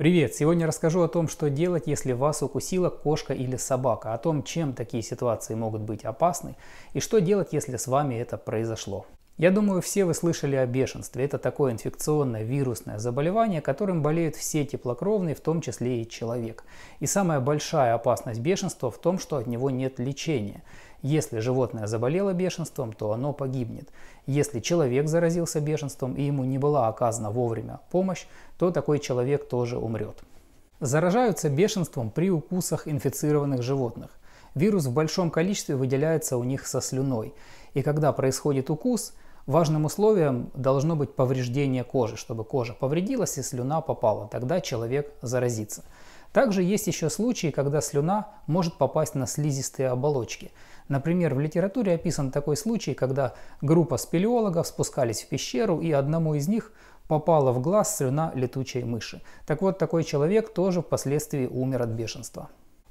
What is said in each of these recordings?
Привет! Сегодня расскажу о том, что делать, если вас укусила кошка или собака, о том, чем такие ситуации могут быть опасны и что делать, если с вами это произошло. Я думаю, все вы слышали о бешенстве. Это такое инфекционное вирусное заболевание, которым болеют все теплокровные, в том числе и человек. И самая большая опасность бешенства в том, что от него нет лечения. Если животное заболело бешенством, то оно погибнет. Если человек заразился бешенством и ему не была оказана вовремя помощь, то такой человек тоже умрет. Заражаются бешенством при укусах инфицированных животных. Вирус в большом количестве выделяется у них со слюной. И когда происходит укус, Важным условием должно быть повреждение кожи, чтобы кожа повредилась и слюна попала, тогда человек заразится. Также есть еще случаи, когда слюна может попасть на слизистые оболочки. Например, в литературе описан такой случай, когда группа спелеологов спускались в пещеру, и одному из них попала в глаз слюна летучей мыши. Так вот, такой человек тоже впоследствии умер от бешенства.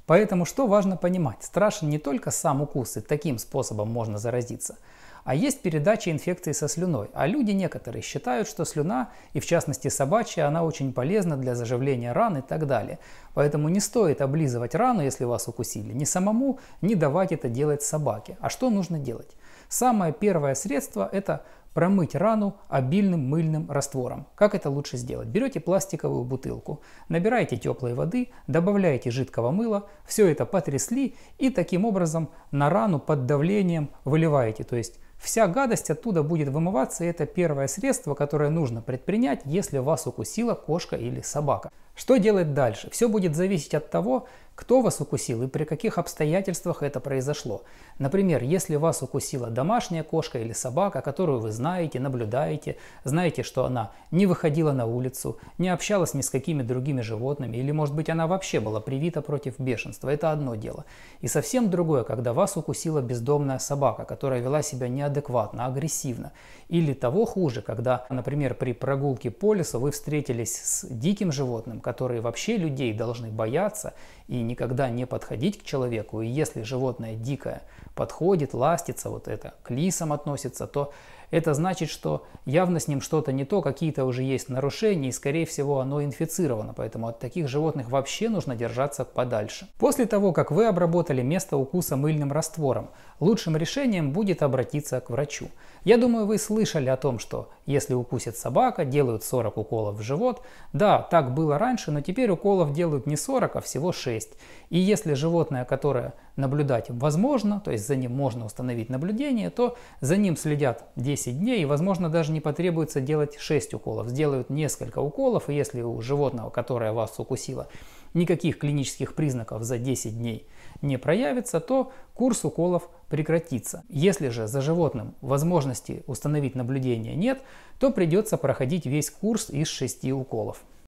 Поэтому что важно понимать? Страшен не только сам укус, и таким способом можно заразиться, а есть передача инфекции со слюной. А люди некоторые считают, что слюна, и в частности собачья, она очень полезна для заживления ран и так далее. Поэтому не стоит облизывать рану, если вас укусили, ни самому, ни давать это делать собаке. А что нужно делать? Самое первое средство – это промыть рану обильным мыльным раствором. Как это лучше сделать? Берете пластиковую бутылку, набираете теплой воды, добавляете жидкого мыла, все это потрясли и таким образом на рану под давлением выливаете. То есть вся гадость оттуда будет вымываться, и это первое средство, которое нужно предпринять, если вас укусила кошка или собака. Что делать дальше? Все будет зависеть от того, кто вас укусил и при каких обстоятельствах это произошло. Например, если вас укусила домашняя кошка или собака, которую вы знаете, наблюдаете, знаете, что она не выходила на улицу, не общалась ни с какими другими животными, или, может быть, она вообще была привита против бешенства, это одно дело. И совсем другое, когда вас укусила бездомная собака, которая вела себя неадекватно, агрессивно. Или того хуже, когда, например, при прогулке по лесу вы встретились с диким животным, которые вообще людей должны бояться и никогда не подходить к человеку, и если животное дикое подходит, ластится, вот это, к лисам относится, то это значит, что явно с ним что-то не то, какие-то уже есть нарушения, и, скорее всего, оно инфицировано, поэтому от таких животных вообще нужно держаться подальше. После того, как вы обработали место укуса мыльным раствором, лучшим решением будет обратиться к врачу. Я думаю, вы слышали о том, что если укусит собака, делают 40 уколов в живот. Да, так было раньше, но теперь уколов делают не 40, а всего 6. И если животное, которое наблюдать возможно, то есть за ним можно установить наблюдение, то за ним следят 10 10 дней, и, возможно, даже не потребуется делать 6 уколов. Сделают несколько уколов, и если у животного, которое вас укусило, никаких клинических признаков за 10 дней не проявится, то курс уколов прекратится. Если же за животным возможности установить наблюдение нет, то придется проходить весь курс из 6 уколов.